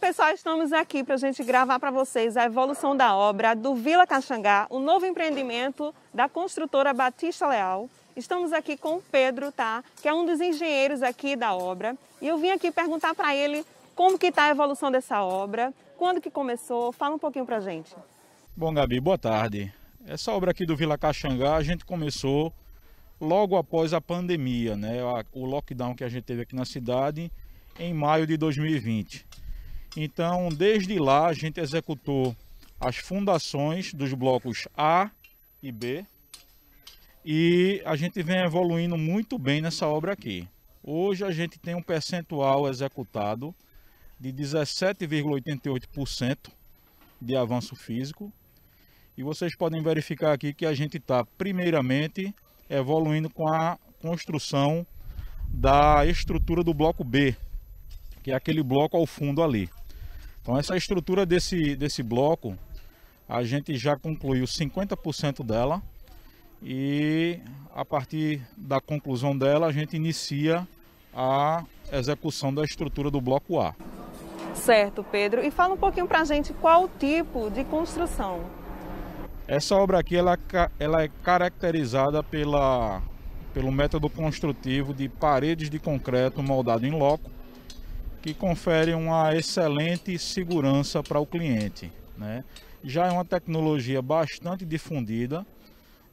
pessoal, estamos aqui para a gente gravar para vocês a evolução da obra do Vila Caxangá, o novo empreendimento da construtora Batista Leal. Estamos aqui com o Pedro, tá? Que é um dos engenheiros aqui da obra. E eu vim aqui perguntar para ele como que está a evolução dessa obra, quando que começou, fala um pouquinho para a gente. Bom, Gabi, boa tarde. Essa obra aqui do Vila Caxangá, a gente começou logo após a pandemia, né? O lockdown que a gente teve aqui na cidade em maio de 2020. Então, desde lá, a gente executou as fundações dos blocos A e B e a gente vem evoluindo muito bem nessa obra aqui. Hoje a gente tem um percentual executado de 17,88% de avanço físico e vocês podem verificar aqui que a gente está primeiramente evoluindo com a construção da estrutura do bloco B, que é aquele bloco ao fundo ali. Então essa estrutura desse, desse bloco, a gente já concluiu 50% dela e a partir da conclusão dela a gente inicia a execução da estrutura do bloco A. Certo, Pedro. E fala um pouquinho para a gente qual o tipo de construção. Essa obra aqui ela, é ela é caracterizada pela, pelo método construtivo de paredes de concreto moldado em loco, que confere uma excelente segurança para o cliente. Né? Já é uma tecnologia bastante difundida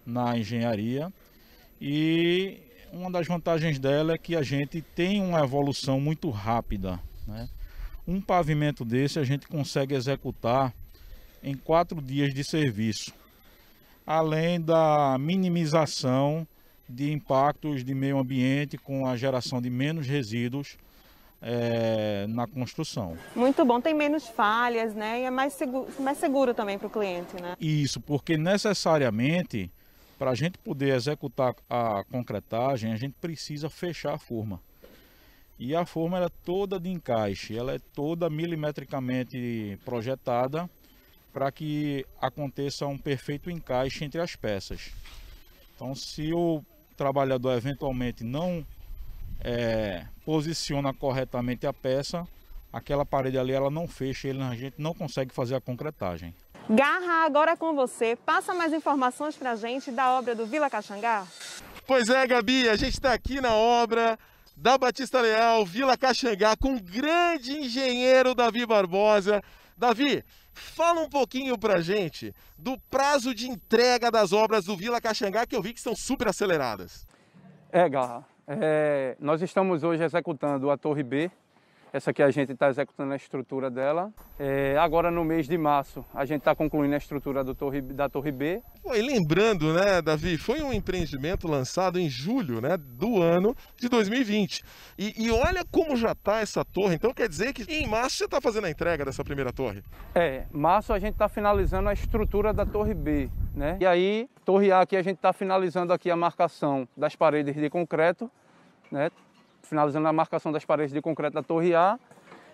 na engenharia e uma das vantagens dela é que a gente tem uma evolução muito rápida. Né? Um pavimento desse a gente consegue executar em quatro dias de serviço, além da minimização de impactos de meio ambiente com a geração de menos resíduos é, na construção. Muito bom, tem menos falhas, né? E é mais seguro, mais seguro também para o cliente, né? Isso, porque necessariamente para a gente poder executar a concretagem, a gente precisa fechar a forma. E a forma é toda de encaixe, ela é toda milimetricamente projetada para que aconteça um perfeito encaixe entre as peças. Então, se o trabalhador eventualmente não é, posiciona corretamente a peça, aquela parede ali ela não fecha, ele, a gente não consegue fazer a concretagem. Garra agora é com você. Passa mais informações para a gente da obra do Vila Caxangá. Pois é, Gabi, a gente está aqui na obra da Batista Leal, Vila Caxangá, com o grande engenheiro Davi Barbosa. Davi, fala um pouquinho para a gente do prazo de entrega das obras do Vila Caxangá, que eu vi que são super aceleradas. É, Garra. É, nós estamos hoje executando a Torre B. Essa aqui a gente está executando a estrutura dela. É, agora no mês de março a gente está concluindo a estrutura Torre, da Torre B. E lembrando, né, Davi, foi um empreendimento lançado em julho né, do ano de 2020. E, e olha como já está essa torre. Então quer dizer que em março você está fazendo a entrega dessa primeira torre? É, março a gente está finalizando a estrutura da Torre B. Né? E aí, Torre A aqui, a gente está finalizando aqui a marcação das paredes de concreto, né? finalizando a marcação das paredes de concreto da Torre A.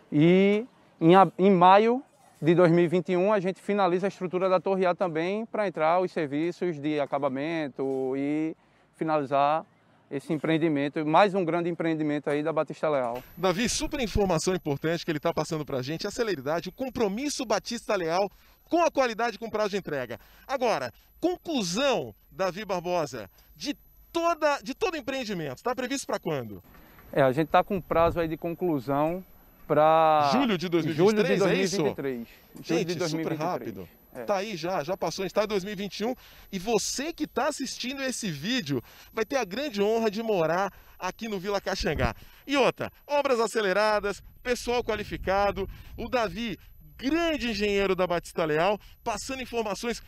E em, em maio de 2021 a gente finaliza a estrutura da Torre A também para entrar os serviços de acabamento e finalizar esse empreendimento, mais um grande empreendimento aí da Batista Leal. Davi, super informação importante que ele está passando para a gente, a celeridade, o compromisso Batista Leal com a qualidade com prazo de entrega. Agora, conclusão, Davi Barbosa, de, toda, de todo empreendimento, está previsto para quando? É, a gente está com prazo aí de conclusão para. Julho de 2023. Julho de 2023. É isso? Julho gente, de 2023. super rápido. É. Tá aí já, já passou, a gente tá em 2021 e você que está assistindo esse vídeo vai ter a grande honra de morar aqui no Vila Caxangá. E outra, obras aceleradas, pessoal qualificado, o Davi grande engenheiro da Batista Leal, passando informações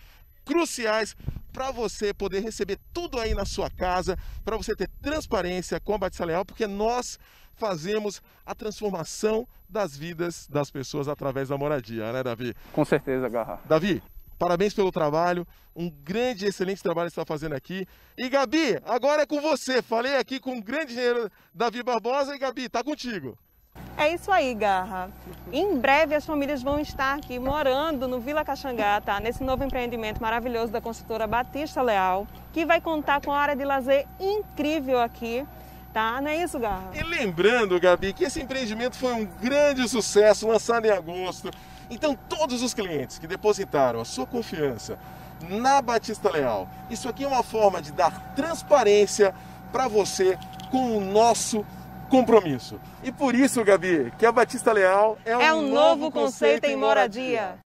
cruciais para você poder receber tudo aí na sua casa, para você ter transparência com a Batista Leal, porque nós fazemos a transformação das vidas das pessoas através da moradia, né, Davi? Com certeza, Garra. Davi, parabéns pelo trabalho, um grande, excelente trabalho que você está fazendo aqui. E Gabi, agora é com você. Falei aqui com o grande engenheiro Davi Barbosa e Gabi, tá contigo. É isso aí, Garra. Em breve as famílias vão estar aqui morando no Vila Caxangá, tá? nesse novo empreendimento maravilhoso da construtora Batista Leal, que vai contar com uma área de lazer incrível aqui. Tá, não é isso, Garra? E lembrando, Gabi, que esse empreendimento foi um grande sucesso, lançado em agosto. Então, todos os clientes que depositaram a sua confiança na Batista Leal, isso aqui é uma forma de dar transparência para você com o nosso compromisso. E por isso, Gabi, que a Batista Leal é, é um, um, novo, novo conceito, conceito, em moradia.